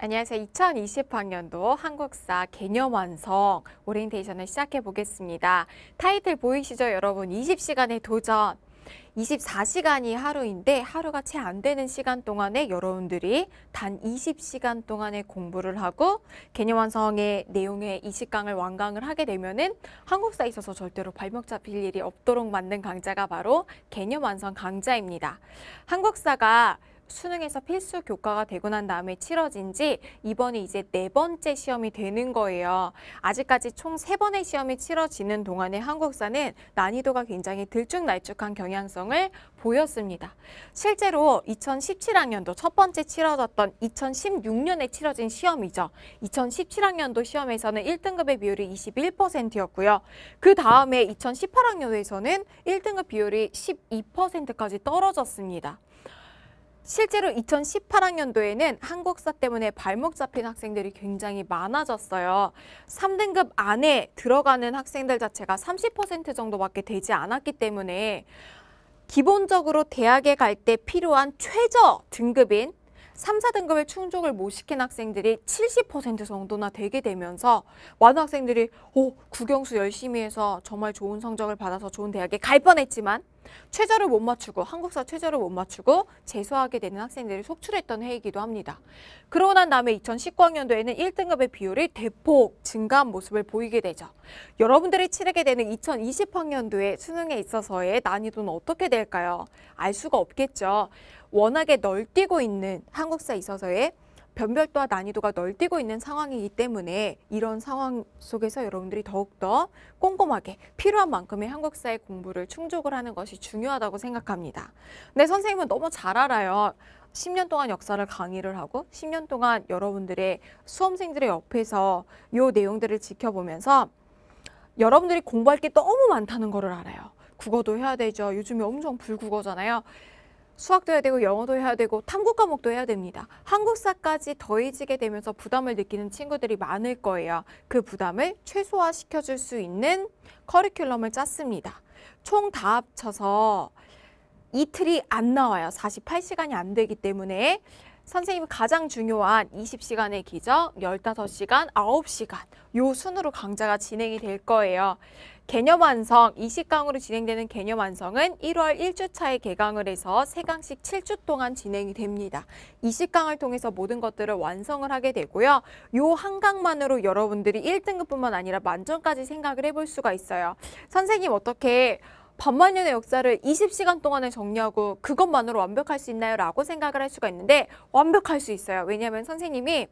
안녕하세요. 2020학년도 한국사 개념 완성 오리엔테이션을 시작해 보겠습니다. 타이틀 보이시죠? 여러분 20시간의 도전 24시간이 하루인데 하루가 채 안 되는 시간 동안에 여러분들이 단 20시간 동안의 공부를 하고 개념 완성의 내용의 20강을 완강을 하게 되면은 한국사에 있어서 절대로 발목 잡힐 일이 없도록 만든 강좌가 바로 개념 완성 강좌입니다. 한국사가 수능에서 필수 교과가 되고 난 다음에 치러진 지 이번이 이제 네 번째 시험이 되는 거예요. 아직까지 총 세 번의 시험이 치러지는 동안에 한국사는 난이도가 굉장히 들쭉날쭉한 경향성을 보였습니다. 실제로 2017학년도 첫 번째 치러졌던 2016년에 치러진 시험이죠. 2017학년도 시험에서는 1등급의 비율이 21%였고요. 그 다음에 2018학년도에서는 1등급 비율이 12%까지 떨어졌습니다. 실제로 2018학년도에는 한국사 때문에 발목 잡힌 학생들이 굉장히 많아졌어요. 3등급 안에 들어가는 학생들 자체가 30% 정도밖에 되지 않았기 때문에 기본적으로 대학에 갈 때 필요한 최저 등급인 3, 4등급을 충족을 못 시킨 학생들이 70% 정도나 되게 되면서 많은 학생들이 오, 국영수 열심히 해서 정말 좋은 성적을 받아서 좋은 대학에 갈 뻔했지만 최저를 못 맞추고 한국사 최저를 못 맞추고 재수하게 되는 학생들을 속출했던 해이기도 합니다. 그러고 난 다음에 2019학년도에는 1등급의 비율이 대폭 증가한 모습을 보이게 되죠. 여러분들이 치르게 되는 2020학년도의 수능에 있어서의 난이도는 어떻게 될까요? 알 수가 없겠죠. 워낙에 널뛰고 있는 한국사 있어서의 변별도와 난이도가 널뛰고 있는 상황이기 때문에 이런 상황 속에서 여러분들이 더욱더 꼼꼼하게 필요한 만큼의 한국사의 공부를 충족을 하는 것이 중요하다고 생각합니다. 근데 네, 선생님은 너무 잘 알아요. 10년 동안 역사를 강의를 하고 10년 동안 여러분들의 수험생들의 옆에서 요 내용들을 지켜보면서 여러분들이 공부할 게 너무 많다는 거를 알아요. 국어도 해야 되죠. 요즘에 엄청 불국어잖아요. 수학도 해야 되고 영어도 해야 되고 탐구 과목도 해야 됩니다. 한국사까지 더해지게 되면서 부담을 느끼는 친구들이 많을 거예요. 그 부담을 최소화시켜 줄 수 있는 커리큘럼을 짰습니다. 총 다 합쳐서 이틀이 안 나와요. 48시간이 안 되기 때문에 선생님이 가장 중요한 20시간의 기적, 15시간, 9시간 요 순으로 강좌가 진행이 될 거예요. 개념 완성, 20강으로 진행되는 개념 완성은 1월 1주차에 개강을 해서 3강씩 7주 동안 진행이 됩니다. 20강을 통해서 모든 것들을 완성을 하게 되고요. 요 한 강만으로 여러분들이 1등급뿐만 아니라 만점까지 생각을 해볼 수가 있어요. 선생님 어떻게 반만년의 역사를 20시간 동안에 정리하고 그것만으로 완벽할 수 있나요? 라고 생각을 할 수가 있는데 완벽할 수 있어요. 왜냐하면 선생님이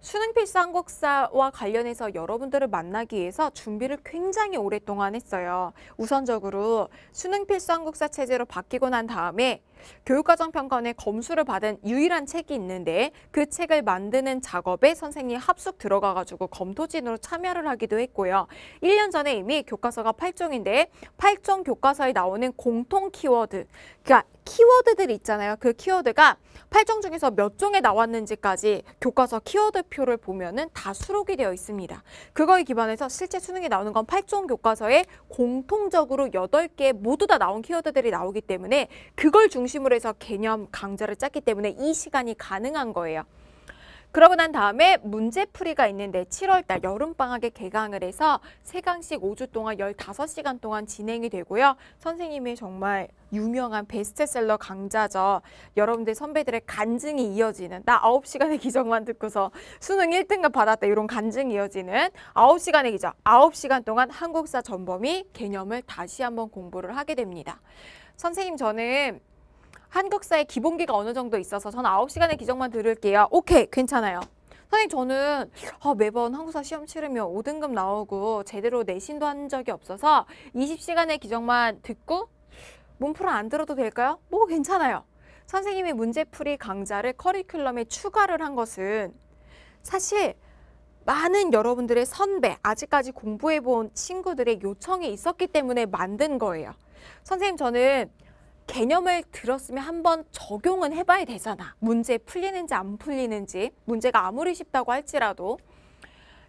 수능 필수 한국사와 관련해서 여러분들을 만나기 위해서 준비를 굉장히 오랫동안 했어요. 우선적으로 수능 필수 한국사 체제로 바뀌고 난 다음에 교육과정평가원의 검수를 받은 유일한 책이 있는데 그 책을 만드는 작업에 선생님이 합숙 들어가가지고 검토진으로 참여를 하기도 했고요. 1년 전에 이미 교과서가 8종인데 8종 교과서에 나오는 공통 키워드, 그러니까 키워드들 있잖아요. 그 키워드가 8종 중에서 몇 종에 나왔는지까지 교과서 키워드표를 보면은 다 수록이 되어 있습니다. 그거에 기반해서 실제 수능에 나오는 건 8종 교과서에 공통적으로 8개 모두 다 나온 키워드들이 나오기 때문에 그걸 중심으로 해서 개념 강좌를 짰기 때문에 이 시간이 가능한 거예요. 그러고 난 다음에 문제풀이가 있는데 7월달 여름방학에 개강을 해서 3강씩 5주 동안 15시간 동안 진행이 되고요. 선생님이 정말 유명한 베스트셀러 강자죠. 여러분들 선배들의 간증이 이어지는 나 9시간의 기적만 듣고서 수능 1등급 받았다 이런 간증이 이어지는 9시간의 기적 9시간 동안 한국사 전범위 개념을 다시 한번 공부를 하게 됩니다. 선생님 저는 한국사의 기본기가 어느 정도 있어서 저는 아홉 시간의 기적만 들을게요. 오케이, 괜찮아요. 선생님 저는 아, 매번 한국사 시험 치르면 5등급 나오고 제대로 내신도 한 적이 없어서 20시간의 기적만 듣고 문풀안 들어도 될까요? 뭐 괜찮아요. 선생님이 문제풀이 강좌를 커리큘럼에 추가를 한 것은 사실 많은 여러분들의 선배, 아직까지 공부해본 친구들의 요청이 있었기 때문에 만든 거예요. 선생님 저는 개념을 들었으면 한번 적용은 해봐야 되잖아. 문제 풀리는지 안 풀리는지 문제가 아무리 쉽다고 할지라도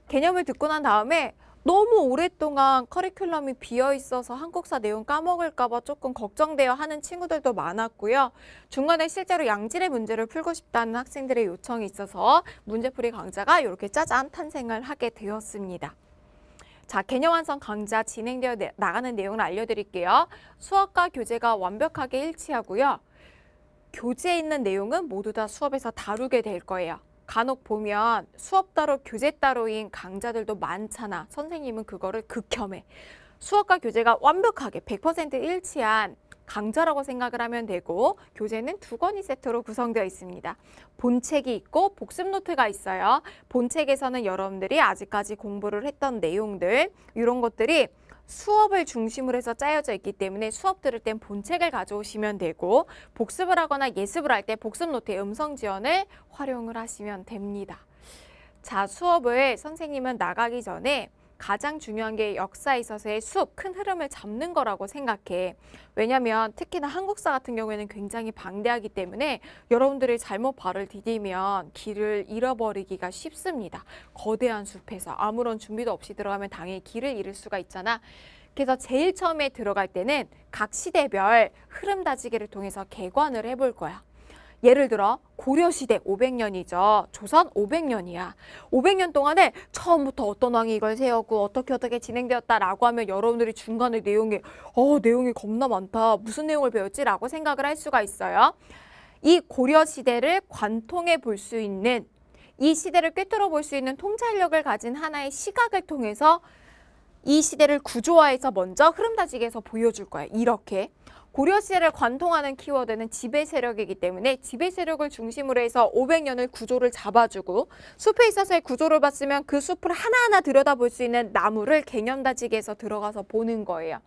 개념을 듣고 난 다음에 너무 오랫동안 커리큘럼이 비어 있어서 한국사 내용 까먹을까 봐 조금 걱정되어 하는 친구들도 많았고요. 중간에 실제로 양질의 문제를 풀고 싶다는 학생들의 요청이 있어서 문제풀이 강좌가 이렇게 짜잔 탄생을 하게 되었습니다. 자, 개념 완성 강좌 진행되어 나가는 내용을 알려드릴게요. 수업과 교재가 완벽하게 일치하고요. 교재에 있는 내용은 모두 다 수업에서 다루게 될 거예요. 간혹 보면 수업 따로 교재 따로인 강좌들도 많잖아. 선생님은 그거를 극혐해. 수업과 교재가 완벽하게 100% 일치한 강좌라고 생각을 하면 되고 교재는 두 권이 세트로 구성되어 있습니다. 본책이 있고 복습 노트가 있어요. 본책에서는 여러분들이 아직까지 공부를 했던 내용들 이런 것들이 수업을 중심으로 해서 짜여져 있기 때문에 수업 들을 땐 본책을 가져오시면 되고 복습을 하거나 예습을 할 때 복습 노트의 음성 지원을 활용을 하시면 됩니다. 자, 수업을 선생님은 나가기 전에 가장 중요한 게 역사에 있어서의 숲, 큰 흐름을 잡는 거라고 생각해. 왜냐면 하 특히나 한국사 같은 경우에는 굉장히 방대하기 때문에 여러분들이 잘못 발을 디디면 길을 잃어버리기가 쉽습니다. 거대한 숲에서 아무런 준비도 없이 들어가면 당연히 길을 잃을 수가 있잖아. 그래서 제일 처음에 들어갈 때는 각 시대별 흐름 다지기를 통해서 개관을 해볼 거야. 예를 들어 고려시대 500년이죠. 조선 500년이야. 500년 동안에 처음부터 어떤 왕이 이걸 세웠고 어떻게 어떻게 진행되었다라고 하면 여러분들이 중간에 내용이 어 내용이 겁나 많다. 무슨 내용을 배웠지라고 생각을 할 수가 있어요. 이 고려시대를 관통해 볼 수 있는 이 시대를 꿰뚫어 볼 수 있는 통찰력을 가진 하나의 시각을 통해서 이 시대를 구조화해서 먼저 흐름 다지기에서 보여줄 거예요. 이렇게 고려 시대를 관통하는 키워드는 지배 세력이기 때문에 지배 세력을 중심으로 해서 500년을 구조를 잡아주고 숲에 있어서의 구조를 봤으면 그 숲을 하나하나 들여다볼 수 있는 나무를 개념 다지게해서 들어가서 보는 거예요.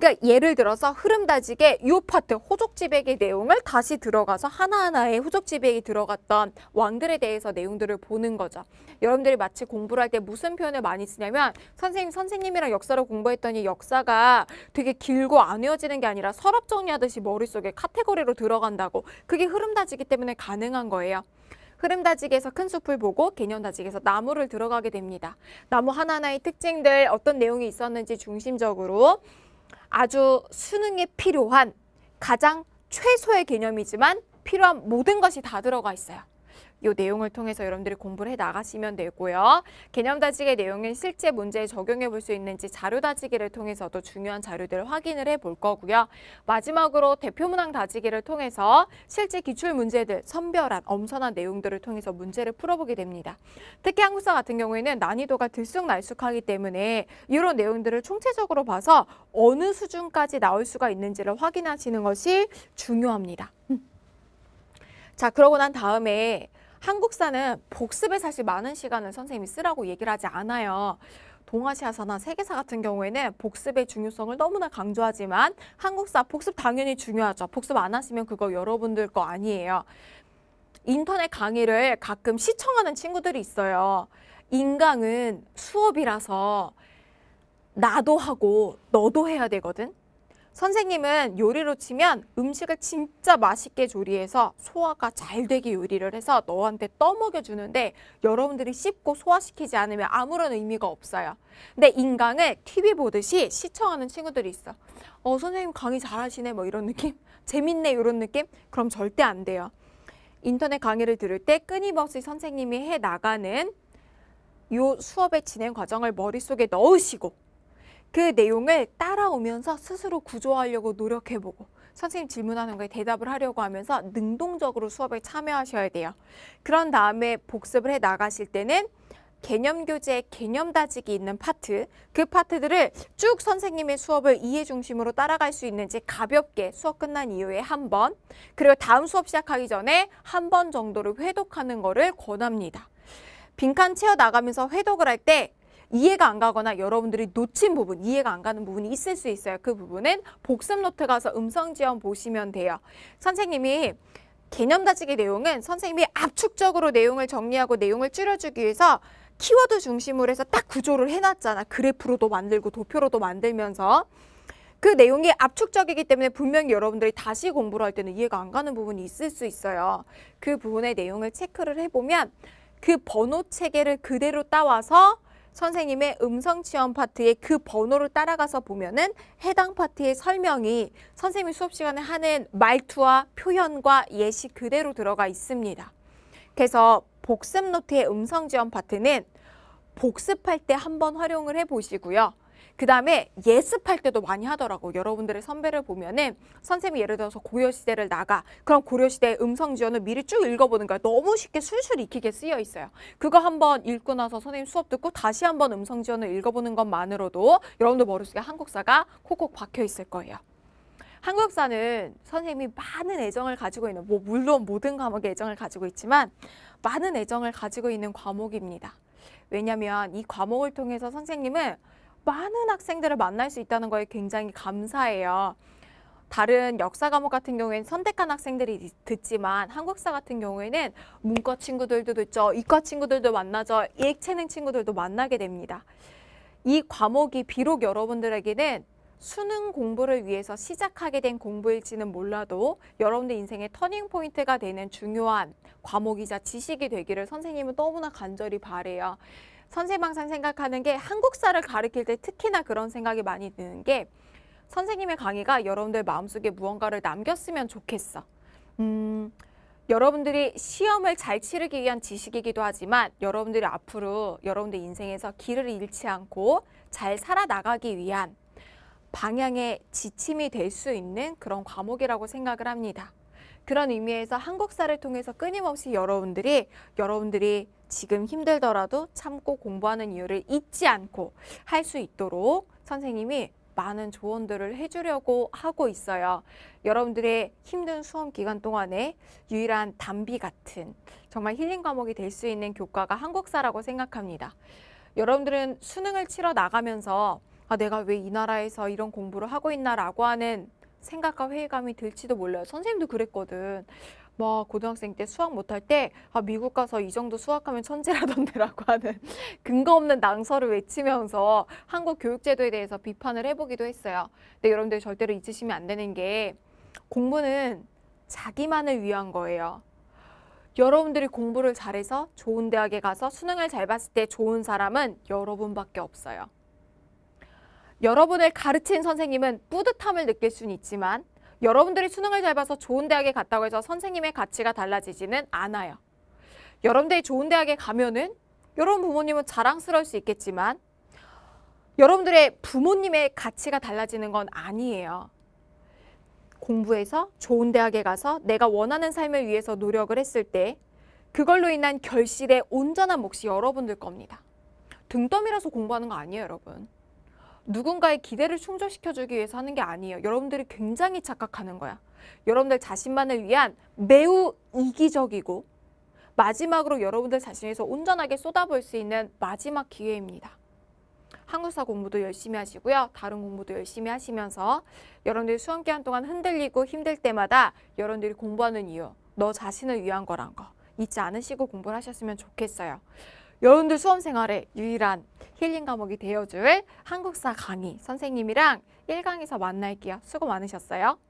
그러니까 예를 들어서 흐름다지게 요 파트 호족지배기 내용을 다시 들어가서 하나하나의 호족지배기 들어갔던 왕들에 대해서 내용들을 보는 거죠. 여러분들이 마치 공부를 할 때 무슨 표현을 많이 쓰냐면 선생님, 선생님이랑 역사를 공부했더니 역사가 되게 길고 안 외워지는 게 아니라 서랍 정리하듯이 머릿속에 카테고리로 들어간다고 그게 흐름다지기 때문에 가능한 거예요. 흐름 다지기에서 큰 숲을 보고 개념 다지기에서 나무를 들어가게 됩니다. 나무 하나하나의 특징들 어떤 내용이 있었는지 중심적으로 아주 수능에 필요한 가장 최소의 개념이지만 필요한 모든 것이 다 들어가 있어요. 이 내용을 통해서 여러분들이 공부를 해 나가시면 되고요. 개념 다지기 의내용을 실제 문제에 적용해 볼 수 있는지 자료 다지기를 통해서도 중요한 자료들을 확인을 해 볼 거고요. 마지막으로 대표 문항 다지기를 통해서 실제 기출 문제들 선별한 엄선한 내용들을 통해서 문제를 풀어보게 됩니다. 특히 한국사 같은 경우에는 난이도가 들쑥날쑥하기 때문에 이런 내용들을 총체적으로 봐서 어느 수준까지 나올 수가 있는지를 확인하시는 것이 중요합니다. 음. 자, 그러고 난 다음에 한국사는 복습에 사실 많은 시간을 선생님이 쓰라고 얘기를 하지 않아요. 동아시아사나 세계사 같은 경우에는 복습의 중요성을 너무나 강조하지만 한국사 복습 당연히 중요하죠. 복습 안 하시면 그거 여러분들 거 아니에요. 인터넷 강의를 가끔 시청하는 친구들이 있어요. 인강은 수업이라서 나도 하고 너도 해야 되거든. 선생님은 요리로 치면 음식을 진짜 맛있게 조리해서 소화가 잘 되게 요리를 해서 너한테 떠먹여 주는데 여러분들이 씹고 소화시키지 않으면 아무런 의미가 없어요. 근데 인강을 TV 보듯이 시청하는 친구들이 있어. 어, 선생님 강의 잘하시네 뭐 이런 느낌? 재밌네 이런 느낌? 그럼 절대 안 돼요. 인터넷 강의를 들을 때 끊임없이 선생님이 해 나가는 요 수업의 진행 과정을 머릿속에 넣으시고 그 내용을 따라오면서 스스로 구조하려고 노력해보고 선생님 질문하는 거에 대답을 하려고 하면서 능동적으로 수업에 참여하셔야 돼요. 그런 다음에 복습을 해 나가실 때는 개념 교재, 개념 다지기 있는 파트 그 파트들을 쭉 선생님의 수업을 이해 중심으로 따라갈 수 있는지 가볍게 수업 끝난 이후에 한 번 그리고 다음 수업 시작하기 전에 한 번 정도를 회독하는 거를 권합니다. 빈칸 채워 나가면서 회독을 할때 이해가 안 가거나 여러분들이 놓친 부분, 이해가 안 가는 부분이 있을 수 있어요. 그 부분은 복습 노트 가서 음성 지원 보시면 돼요. 선생님이 개념 다지기 내용은 선생님이 압축적으로 내용을 정리하고 내용을 줄여주기 위해서 키워드 중심으로 해서 딱 구조를 해놨잖아. 그래프로도 만들고 도표로도 만들면서 그 내용이 압축적이기 때문에 분명히 여러분들이 다시 공부를 할 때는 이해가 안 가는 부분이 있을 수 있어요. 그 부분의 내용을 체크를 해보면 그 번호 체계를 그대로 따와서 선생님의 음성 지원 파트의 그 번호를 따라가서 보면은 해당 파트의 설명이 선생님이 수업 시간에 하는 말투와 표현과 예시 그대로 들어가 있습니다. 그래서 복습 노트의 음성 지원 파트는 복습할 때 한번 활용을 해보시고요. 그 다음에 예습할 때도 많이 하더라고. 여러분들의 선배를 보면은 선생님이 예를 들어서 고려시대를 나가. 그럼 고려시대의 음성지원을 미리 쭉 읽어보는 거야. 너무 쉽게 술술 익히게 쓰여 있어요. 그거 한번 읽고 나서 선생님 수업 듣고 다시 한번 음성지원을 읽어보는 것만으로도 여러분들 머릿속에 한국사가 콕콕 박혀 있을 거예요. 한국사는 선생님이 많은 애정을 가지고 있는, 뭐 물론 모든 과목에 애정을 가지고 있지만 많은 애정을 가지고 있는 과목입니다. 왜냐하면 이 과목을 통해서 선생님은 많은 학생들을 만날 수 있다는 거에 굉장히 감사해요. 다른 역사 과목 같은 경우에는 선택한 학생들이 듣지만 한국사 같은 경우에는 문과 친구들도 듣죠. 이과 친구들도 만나죠. 예체능 친구들도 만나게 됩니다. 이 과목이 비록 여러분들에게는 수능 공부를 위해서 시작하게 된 공부일지는 몰라도 여러분들 인생의 터닝포인트가 되는 중요한 과목이자 지식이 되기를 선생님은 너무나 간절히 바래요. 선생님항상 생각하는 게 한국사를 가르칠 때 특히나 그런 생각이 많이 드는 게 선생님의 강의가 여러분들 마음속에 무언가를 남겼으면 좋겠어. 음, 여러분들이 시험을 잘 치르기 위한 지식이기도 하지만 여러분들이 앞으로 여러분들 인생에서 길을 잃지 않고 잘 살아나가기 위한 방향의 지침이 될 수 있는 그런 과목이라고 생각을 합니다. 그런 의미에서 한국사를 통해서 끊임없이 여러분들이 여러분들이 지금 힘들더라도 참고 공부하는 이유를 잊지 않고 할 수 있도록 선생님이 많은 조언들을 해주려고 하고 있어요. 여러분들의 힘든 수험 기간 동안에 유일한 담비 같은 정말 힐링 과목이 될 수 있는 교과가 한국사라고 생각합니다. 여러분들은 수능을 치러 나가면서 아, 내가 왜 이 나라에서 이런 공부를 하고 있나라고 하는 생각과 회의감이 들지도 몰라요. 선생님도 그랬거든. 뭐 고등학생 때 수학 못할 때 아, 미국 가서 이 정도 수학하면 천재라던데라고 하는 근거 없는 낭설을 외치면서 한국 교육제도에 대해서 비판을 해보기도 했어요. 근데 여러분들 절대로 잊으시면 안 되는 게 공부는 자기만을 위한 거예요. 여러분들이 공부를 잘해서 좋은 대학에 가서 수능을 잘 봤을 때 좋은 사람은 여러분밖에 없어요. 여러분을 가르친 선생님은 뿌듯함을 느낄 수는 있지만 여러분들이 수능을 잘 봐서 좋은 대학에 갔다고 해서 선생님의 가치가 달라지지는 않아요. 여러분들이 좋은 대학에 가면은 여러분 부모님은 자랑스러울 수 있겠지만 여러분들의 부모님의 가치가 달라지는 건 아니에요. 공부해서 좋은 대학에 가서 내가 원하는 삶을 위해서 노력을 했을 때 그걸로 인한 결실의 온전한 몫이 여러분들 겁니다. 등떠밀라서 공부하는 거 아니에요, 여러분. 누군가의 기대를 충족시켜주기 위해서 하는 게 아니에요. 여러분들이 굉장히 착각하는 거야. 여러분들 자신만을 위한 매우 이기적이고 마지막으로 여러분들 자신에서 온전하게 쏟아볼 수 있는 마지막 기회입니다. 한국사 공부도 열심히 하시고요. 다른 공부도 열심히 하시면서 여러분들이 수험 기간 동안 흔들리고 힘들 때마다 여러분들이 공부하는 이유, 너 자신을 위한 거란 거 잊지 않으시고 공부를 하셨으면 좋겠어요. 여러분들 수험생활에 유일한 힐링 과목이 되어줄 한국사 강의 선생님이랑 1강에서 만날게요. 수고 많으셨어요.